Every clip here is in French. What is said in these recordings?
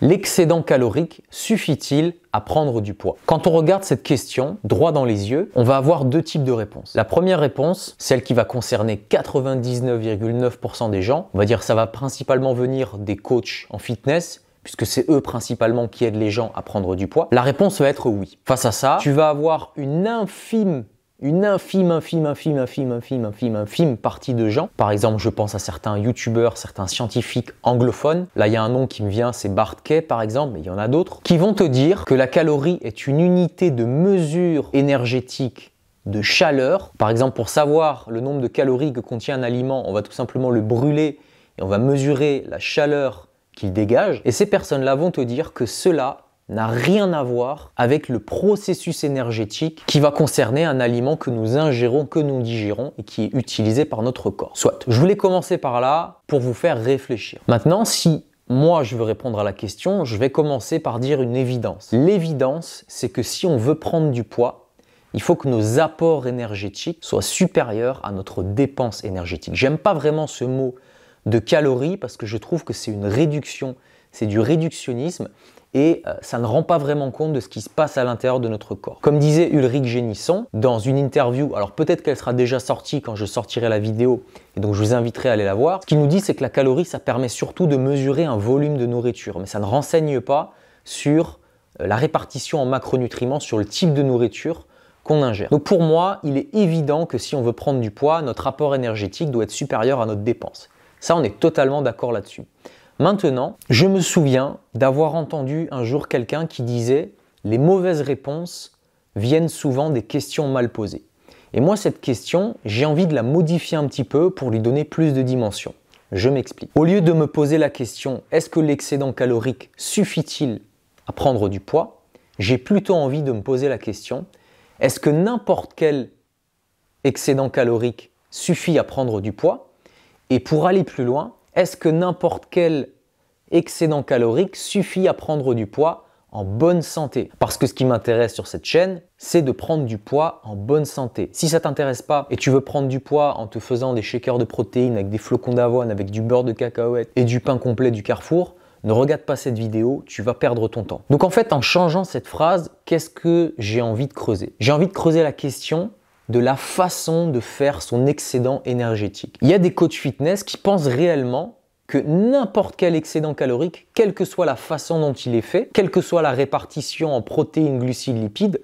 L'excédent calorique suffit-il à prendre du poids Quand on regarde cette question droit dans les yeux, on va avoir deux types de réponses. La première réponse, celle qui va concerner 99,9% des gens, on va dire ça va principalement venir des coachs en fitness puisque c'est eux principalement qui aident les gens à prendre du poids, la réponse va être oui. Face à ça, tu vas avoir une infime une infime, infime, infime, infime, infime, infime, infime partie de gens. Par exemple, je pense à certains youtubeurs, certains scientifiques anglophones. Là, il y a un nom qui me vient, c'est Bart Kay, par exemple, mais il y en a d'autres, qui vont te dire que la calorie est une unité de mesure énergétique de chaleur. Par exemple, pour savoir le nombre de calories que contient un aliment, on va tout simplement le brûler et on va mesurer la chaleur qu'il dégage. Et ces personnes-là vont te dire que cela n'a rien à voir avec le processus énergétique qui va concerner un aliment que nous ingérons, que nous digérons et qui est utilisé par notre corps. Soit, je voulais commencer par là pour vous faire réfléchir. Maintenant, si moi je veux répondre à la question, je vais commencer par dire une évidence. L'évidence, c'est que si on veut prendre du poids, il faut que nos apports énergétiques soient supérieurs à notre dépense énergétique. J'aime pas vraiment ce mot de calories parce que je trouve que c'est une réduction c'est du réductionnisme et euh, ça ne rend pas vraiment compte de ce qui se passe à l'intérieur de notre corps. Comme disait Ulrich Génisson dans une interview, alors peut-être qu'elle sera déjà sortie quand je sortirai la vidéo, et donc je vous inviterai à aller la voir, ce qu'il nous dit c'est que la calorie, ça permet surtout de mesurer un volume de nourriture, mais ça ne renseigne pas sur euh, la répartition en macronutriments, sur le type de nourriture qu'on ingère. Donc pour moi, il est évident que si on veut prendre du poids, notre apport énergétique doit être supérieur à notre dépense. Ça, on est totalement d'accord là-dessus. Maintenant, je me souviens d'avoir entendu un jour quelqu'un qui disait les mauvaises réponses viennent souvent des questions mal posées. Et moi, cette question, j'ai envie de la modifier un petit peu pour lui donner plus de dimension. Je m'explique. Au lieu de me poser la question est-ce que l'excédent calorique suffit-il à prendre du poids, j'ai plutôt envie de me poser la question est-ce que n'importe quel excédent calorique suffit à prendre du poids Et pour aller plus loin, est-ce que n'importe quel excédent calorique suffit à prendre du poids en bonne santé. Parce que ce qui m'intéresse sur cette chaîne, c'est de prendre du poids en bonne santé. Si ça t'intéresse pas et tu veux prendre du poids en te faisant des shakers de protéines avec des flocons d'avoine, avec du beurre de cacahuète et du pain complet du carrefour, ne regarde pas cette vidéo, tu vas perdre ton temps. Donc en fait, en changeant cette phrase, qu'est-ce que j'ai envie de creuser J'ai envie de creuser la question de la façon de faire son excédent énergétique. Il y a des coachs fitness qui pensent réellement que n'importe quel excédent calorique, quelle que soit la façon dont il est fait, quelle que soit la répartition en protéines, glucides, lipides,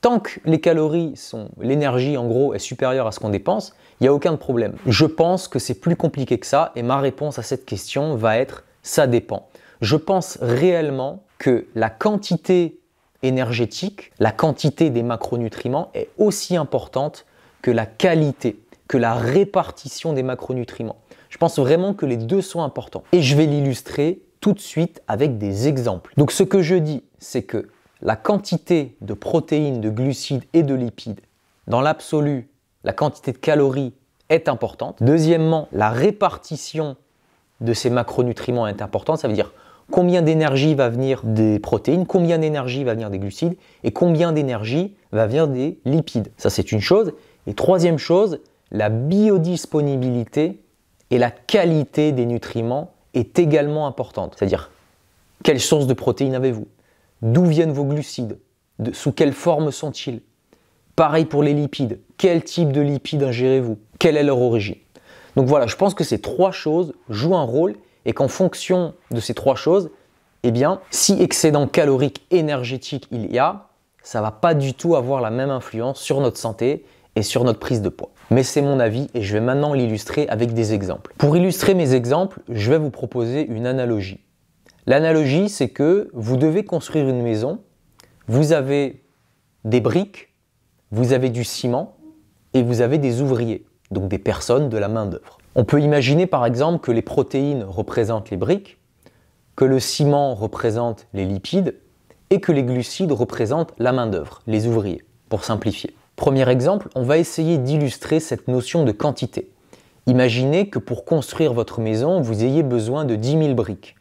tant que les calories sont, l'énergie en gros est supérieure à ce qu'on dépense, il n'y a aucun problème. Je pense que c'est plus compliqué que ça et ma réponse à cette question va être ça dépend. Je pense réellement que la quantité énergétique, la quantité des macronutriments est aussi importante que la qualité, que la répartition des macronutriments. Je pense vraiment que les deux sont importants. Et je vais l'illustrer tout de suite avec des exemples. Donc ce que je dis, c'est que la quantité de protéines, de glucides et de lipides, dans l'absolu, la quantité de calories est importante. Deuxièmement, la répartition de ces macronutriments est importante. Ça veut dire combien d'énergie va venir des protéines, combien d'énergie va venir des glucides et combien d'énergie va venir des lipides. Ça, c'est une chose. Et troisième chose, la biodisponibilité et la qualité des nutriments est également importante. C'est-à-dire, quelle source de protéines avez-vous D'où viennent vos glucides Sous quelle forme sont-ils Pareil pour les lipides. Quel type de lipides ingérez-vous Quelle est leur origine Donc voilà, je pense que ces trois choses jouent un rôle et qu'en fonction de ces trois choses, eh bien, si excédent calorique énergétique il y a, ça va pas du tout avoir la même influence sur notre santé et sur notre prise de poids mais c'est mon avis et je vais maintenant l'illustrer avec des exemples. Pour illustrer mes exemples, je vais vous proposer une analogie. L'analogie, c'est que vous devez construire une maison, vous avez des briques, vous avez du ciment et vous avez des ouvriers, donc des personnes de la main-d'œuvre. On peut imaginer par exemple que les protéines représentent les briques, que le ciment représente les lipides et que les glucides représentent la main-d'œuvre, les ouvriers, pour simplifier. Premier exemple, on va essayer d'illustrer cette notion de quantité. Imaginez que pour construire votre maison, vous ayez besoin de 10 000 briques,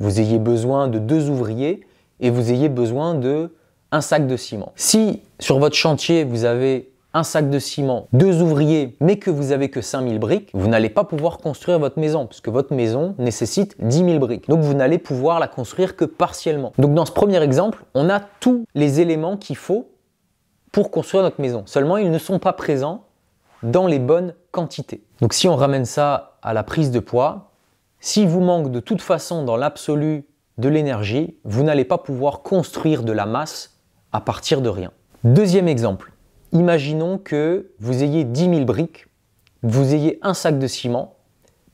vous ayez besoin de deux ouvriers et vous ayez besoin de un sac de ciment. Si sur votre chantier, vous avez un sac de ciment, deux ouvriers, mais que vous avez que 5000 briques, vous n'allez pas pouvoir construire votre maison, puisque votre maison nécessite 10 000 briques. Donc vous n'allez pouvoir la construire que partiellement. Donc dans ce premier exemple, on a tous les éléments qu'il faut pour construire notre maison. Seulement, ils ne sont pas présents dans les bonnes quantités. Donc si on ramène ça à la prise de poids, s'il vous manque de toute façon dans l'absolu de l'énergie, vous n'allez pas pouvoir construire de la masse à partir de rien. Deuxième exemple, imaginons que vous ayez 10 000 briques, vous ayez un sac de ciment,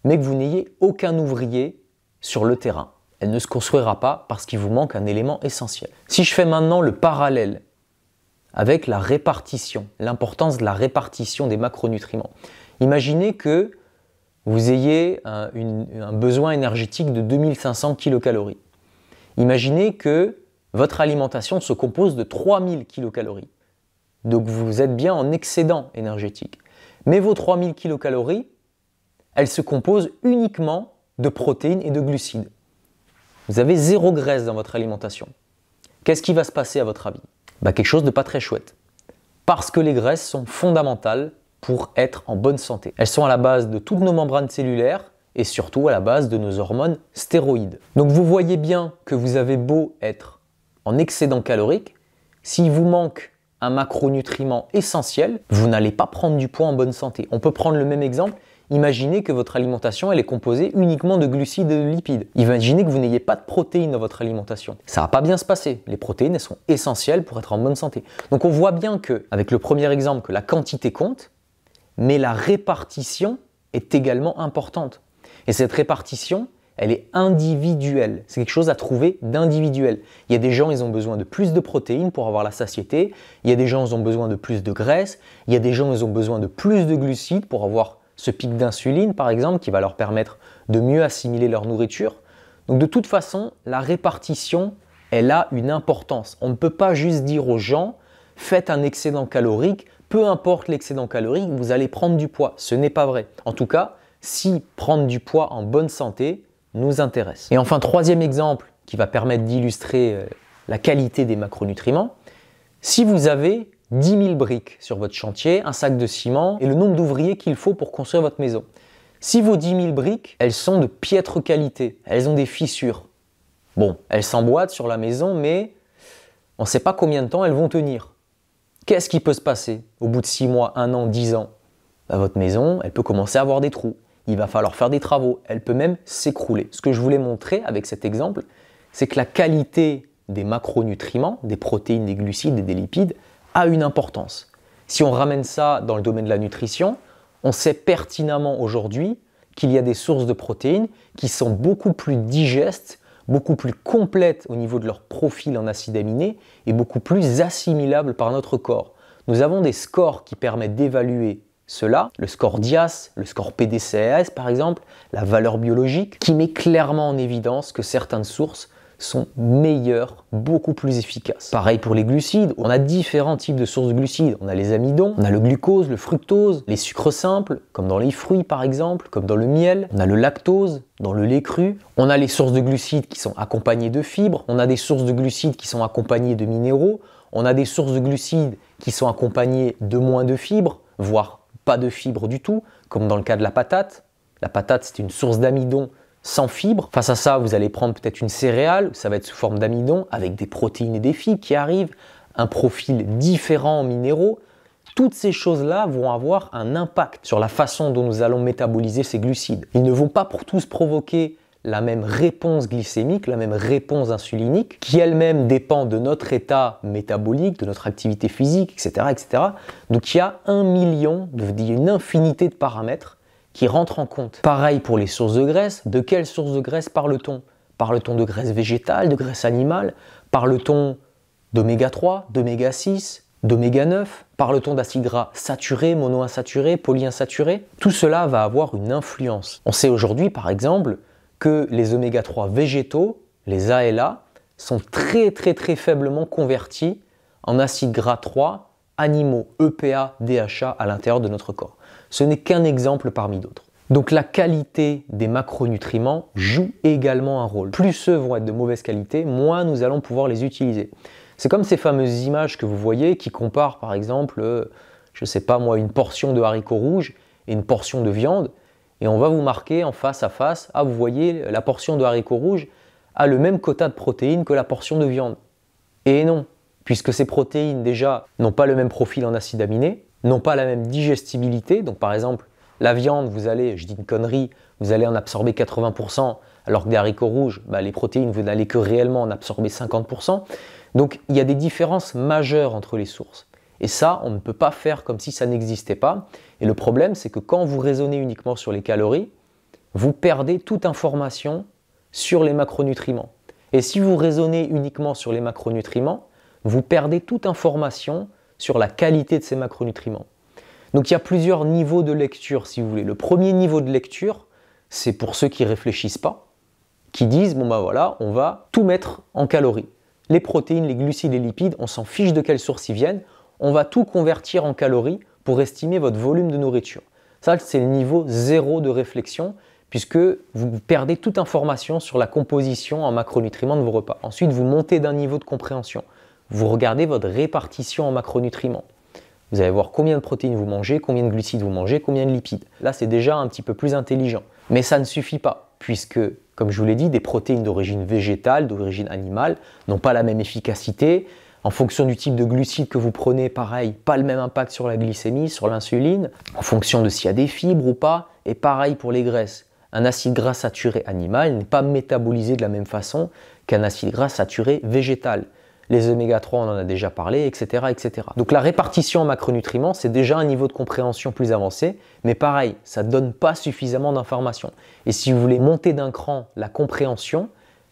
mais que vous n'ayez aucun ouvrier sur le terrain. Elle ne se construira pas parce qu'il vous manque un élément essentiel. Si je fais maintenant le parallèle avec la répartition, l'importance de la répartition des macronutriments. Imaginez que vous ayez un, besoin énergétique de 2500 kilocalories. Imaginez que votre alimentation se compose de 3000 kilocalories. Donc vous êtes bien en excédent énergétique. Mais vos 3000 kilocalories, elles se composent uniquement de protéines et de glucides. Vous avez zéro graisse dans votre alimentation. Qu'est-ce qui va se passer à votre avis bah, quelque chose de pas très chouette. Parce que les graisses sont fondamentales pour être en bonne santé. Elles sont à la base de toutes nos membranes cellulaires et surtout à la base de nos hormones stéroïdes. Donc vous voyez bien que vous avez beau être en excédent calorique, s'il vous manque un macronutriment essentiel, vous n'allez pas prendre du poids en bonne santé. On peut prendre le même exemple, Imaginez que votre alimentation elle est composée uniquement de glucides et de lipides. Imaginez que vous n'ayez pas de protéines dans votre alimentation. Ça va pas bien se passer. Les protéines elles sont essentielles pour être en bonne santé. Donc on voit bien que avec le premier exemple que la quantité compte, mais la répartition est également importante. Et cette répartition, elle est individuelle. C'est quelque chose à trouver d'individuel. Il y a des gens, ils ont besoin de plus de protéines pour avoir la satiété. Il y a des gens, ils ont besoin de plus de graisse. Il y a des gens, ils ont besoin de plus de glucides pour avoir ce pic d'insuline par exemple qui va leur permettre de mieux assimiler leur nourriture. Donc de toute façon, la répartition, elle a une importance. On ne peut pas juste dire aux gens, faites un excédent calorique, peu importe l'excédent calorique, vous allez prendre du poids. Ce n'est pas vrai. En tout cas, si prendre du poids en bonne santé nous intéresse. Et enfin, troisième exemple qui va permettre d'illustrer euh, la qualité des macronutriments, si vous avez 10 000 briques sur votre chantier, un sac de ciment et le nombre d'ouvriers qu'il faut pour construire votre maison. Si vos 10 000 briques, elles sont de piètre qualité, elles ont des fissures, bon, elles s'emboîtent sur la maison, mais on ne sait pas combien de temps elles vont tenir. Qu'est-ce qui peut se passer au bout de 6 mois, 1 an, 10 ans bah, Votre maison, elle peut commencer à avoir des trous. Il va falloir faire des travaux. Elle peut même s'écrouler. Ce que je voulais montrer avec cet exemple, c'est que la qualité des macronutriments, des protéines, des glucides et des lipides, a une importance. Si on ramène ça dans le domaine de la nutrition, on sait pertinemment aujourd'hui qu'il y a des sources de protéines qui sont beaucoup plus digestes, beaucoup plus complètes au niveau de leur profil en acides aminés et beaucoup plus assimilables par notre corps. Nous avons des scores qui permettent d'évaluer cela, le score DIAS, le score PDCAS par exemple, la valeur biologique, qui met clairement en évidence que certaines sources sont meilleurs, beaucoup plus efficaces. Pareil pour les glucides, on a différents types de sources de glucides. On a les amidons, on a le glucose, le fructose, les sucres simples, comme dans les fruits par exemple, comme dans le miel, on a le lactose, dans le lait cru. On a les sources de glucides qui sont accompagnées de fibres, on a des sources de glucides qui sont accompagnées de minéraux, on a des sources de glucides qui sont accompagnées de moins de fibres, voire pas de fibres du tout, comme dans le cas de la patate. La patate, c'est une source d'amidon sans fibres. Face à ça, vous allez prendre peut-être une céréale, ça va être sous forme d'amidon, avec des protéines et des fibres qui arrivent, un profil différent en minéraux. Toutes ces choses-là vont avoir un impact sur la façon dont nous allons métaboliser ces glucides. Ils ne vont pas pour tous provoquer la même réponse glycémique, la même réponse insulinique, qui elle-même dépend de notre état métabolique, de notre activité physique, etc. etc. Donc il y a un million, je veux une infinité de paramètres qui rentrent en compte. Pareil pour les sources de graisse. De quelles sources de graisse parle-t-on Parle-t-on de graisse végétale, de graisse animale Parle-t-on d'oméga 3, d'oméga 6, d'oméga 9 Parle-t-on d'acides gras saturés, monoinsaturés, polyinsaturés Tout cela va avoir une influence. On sait aujourd'hui par exemple que les oméga 3 végétaux, les ALA, sont très très très faiblement convertis en acides gras 3 animaux EPA, DHA à l'intérieur de notre corps. Ce n'est qu'un exemple parmi d'autres. Donc la qualité des macronutriments joue également un rôle. Plus ceux vont être de mauvaise qualité, moins nous allons pouvoir les utiliser. C'est comme ces fameuses images que vous voyez qui comparent par exemple, euh, je ne sais pas moi, une portion de haricots rouges et une portion de viande. Et on va vous marquer en face à face, ah vous voyez, la portion de haricots rouges a le même quota de protéines que la portion de viande. Et non, puisque ces protéines déjà n'ont pas le même profil en acides aminés, n'ont pas la même digestibilité. Donc par exemple, la viande, vous allez, je dis une connerie, vous allez en absorber 80%, alors que des haricots rouges, bah, les protéines, vous n'allez que réellement en absorber 50%. Donc il y a des différences majeures entre les sources. Et ça, on ne peut pas faire comme si ça n'existait pas. Et le problème, c'est que quand vous raisonnez uniquement sur les calories, vous perdez toute information sur les macronutriments. Et si vous raisonnez uniquement sur les macronutriments, vous perdez toute information sur la qualité de ces macronutriments. Donc il y a plusieurs niveaux de lecture, si vous voulez. Le premier niveau de lecture, c'est pour ceux qui réfléchissent pas, qui disent, bon ben voilà, on va tout mettre en calories. Les protéines, les glucides, les lipides, on s'en fiche de quelle source ils viennent, on va tout convertir en calories pour estimer votre volume de nourriture. Ça, c'est le niveau zéro de réflexion, puisque vous perdez toute information sur la composition en macronutriments de vos repas. Ensuite, vous montez d'un niveau de compréhension vous regardez votre répartition en macronutriments. Vous allez voir combien de protéines vous mangez, combien de glucides vous mangez, combien de lipides. Là, c'est déjà un petit peu plus intelligent. Mais ça ne suffit pas, puisque, comme je vous l'ai dit, des protéines d'origine végétale, d'origine animale, n'ont pas la même efficacité. En fonction du type de glucides que vous prenez, pareil, pas le même impact sur la glycémie, sur l'insuline. En fonction de s'il y a des fibres ou pas, et pareil pour les graisses. Un acide gras saturé animal n'est pas métabolisé de la même façon qu'un acide gras saturé végétal les oméga 3, on en a déjà parlé, etc. etc. Donc la répartition en macronutriments, c'est déjà un niveau de compréhension plus avancé, mais pareil, ça ne donne pas suffisamment d'informations. Et si vous voulez monter d'un cran la compréhension,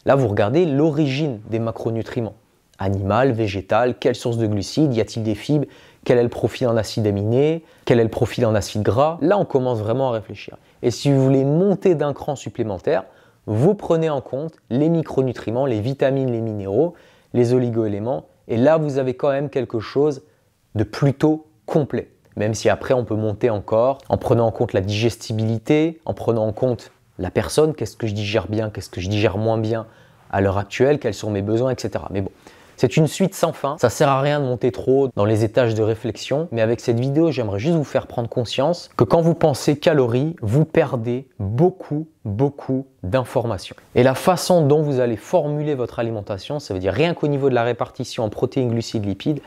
là vous regardez l'origine des macronutriments. Animal, végétal, quelle source de glucides, y a-t-il des fibres, quel est le profil en acide aminé, quel est le profil en acide gras. Là on commence vraiment à réfléchir. Et si vous voulez monter d'un cran supplémentaire, vous prenez en compte les micronutriments, les vitamines, les minéraux, les oligoéléments. Et là, vous avez quand même quelque chose de plutôt complet. Même si après, on peut monter encore en prenant en compte la digestibilité, en prenant en compte la personne, qu'est-ce que je digère bien, qu'est-ce que je digère moins bien à l'heure actuelle, quels sont mes besoins, etc. Mais bon, c'est une suite sans fin, ça sert à rien de monter trop dans les étages de réflexion, mais avec cette vidéo, j'aimerais juste vous faire prendre conscience que quand vous pensez calories, vous perdez beaucoup, beaucoup d'informations. Et la façon dont vous allez formuler votre alimentation, ça veut dire rien qu'au niveau de la répartition en protéines, glucides, lipides,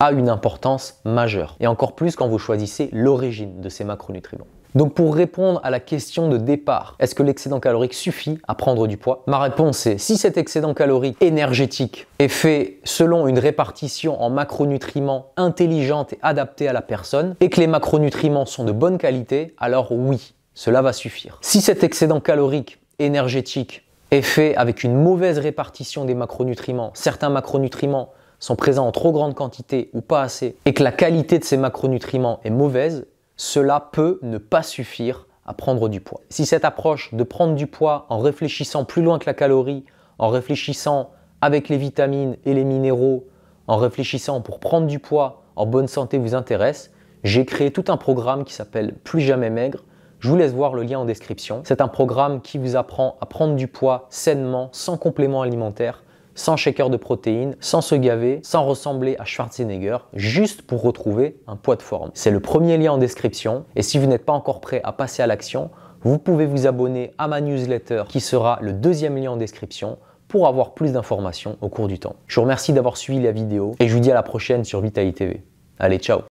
a une importance majeure. Et encore plus quand vous choisissez l'origine de ces macronutriments. Donc pour répondre à la question de départ, est-ce que l'excédent calorique suffit à prendre du poids Ma réponse est si cet excédent calorique énergétique est fait selon une répartition en macronutriments intelligente et adaptée à la personne et que les macronutriments sont de bonne qualité, alors oui, cela va suffire. Si cet excédent calorique énergétique est fait avec une mauvaise répartition des macronutriments, certains macronutriments sont présents en trop grande quantité ou pas assez, et que la qualité de ces macronutriments est mauvaise, cela peut ne pas suffire à prendre du poids. Si cette approche de prendre du poids en réfléchissant plus loin que la calorie, en réfléchissant avec les vitamines et les minéraux, en réfléchissant pour prendre du poids en bonne santé vous intéresse, j'ai créé tout un programme qui s'appelle Plus jamais maigre. Je vous laisse voir le lien en description. C'est un programme qui vous apprend à prendre du poids sainement, sans complément alimentaire, sans shaker de protéines, sans se gaver, sans ressembler à Schwarzenegger, juste pour retrouver un poids de forme. C'est le premier lien en description et si vous n'êtes pas encore prêt à passer à l'action, vous pouvez vous abonner à ma newsletter qui sera le deuxième lien en description pour avoir plus d'informations au cours du temps. Je vous remercie d'avoir suivi la vidéo et je vous dis à la prochaine sur Vitality TV. Allez, ciao